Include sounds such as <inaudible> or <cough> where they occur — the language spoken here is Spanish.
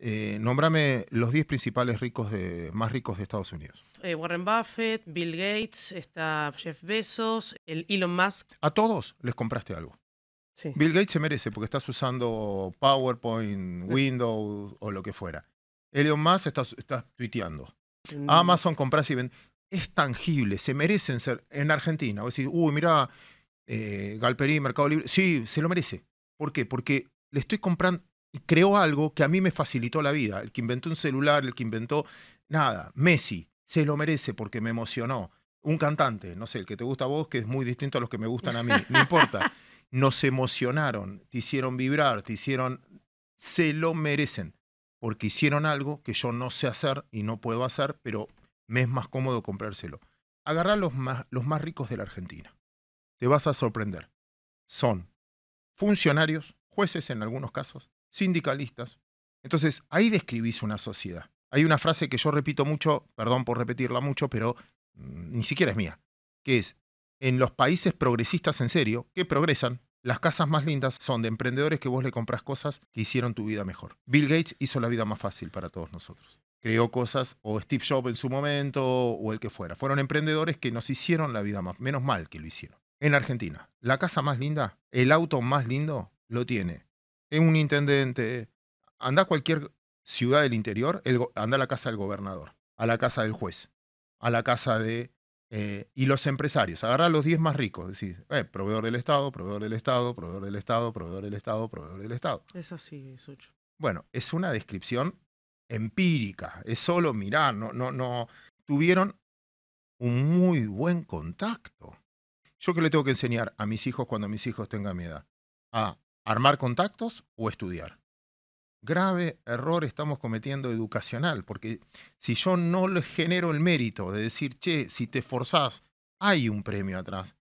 Eh, Nombrame los 10 principales ricos más ricos de Estados Unidos. Eh, Warren Buffett, Bill Gates, está Jeff Bezos, el Elon Musk. A todos les compraste algo. Sí. Bill Gates se merece porque estás usando PowerPoint, Windows o lo que fuera. Elon Musk estás, está tuiteando. Mm. Amazon compras y vendes. Es tangible, se merecen ser. En Argentina, vos decís, uy, mira, eh, Mercado Libre. Sí, se lo merece. ¿Por qué? Porque le estoy comprando, creó algo que a mí me facilitó la vida. El que inventó un celular, el que inventó nada, Messi, se lo merece porque me emocionó. Un cantante, no sé, el que te gusta a vos, que es muy distinto a los que me gustan a mí, no <laughs> importa. Nos emocionaron, te hicieron vibrar, te hicieron... Se lo merecen, porque hicieron algo que yo no sé hacer y no puedo hacer, pero me es más cómodo comprárselo. Agarrá los los más ricos de la Argentina. Te vas a sorprender. Son funcionarios, jueces en algunos casos, sindicalistas. Entonces, ahí describís una sociedad. Hay una frase que yo repito mucho, perdón por repetirla mucho, pero mm, ni siquiera es mía, que es, en los países progresistas en serio, que progresan, las casas más lindas son de emprendedores que vos le compras cosas que hicieron tu vida mejor. Bill Gates hizo la vida más fácil para todos nosotros. Creó cosas, o Steve Jobs en su momento, o el que fuera. Fueron emprendedores que nos hicieron la vida más, menos mal que lo hicieron. En Argentina, la casa más linda, el auto más lindo, lo tiene es un intendente. Anda a cualquier ciudad del interior, anda a la casa del gobernador, a la casa del juez, a la casa de. Eh, y los empresarios, agarra a los 10 más ricos, decís, eh, proveedor del Estado, proveedor del Estado, proveedor del Estado, proveedor del Estado, proveedor del Estado. Es así, Sucho. Bueno, es una descripción empírica, es solo mirar, no, no, no. Tuvieron un muy buen contacto. Yo que le tengo que enseñar a mis hijos cuando mis hijos tengan mi edad, a armar contactos o estudiar. Grave error estamos cometiendo educacional, porque si yo no le genero el mérito de decir, che, si te esforzás, hay un premio atrás,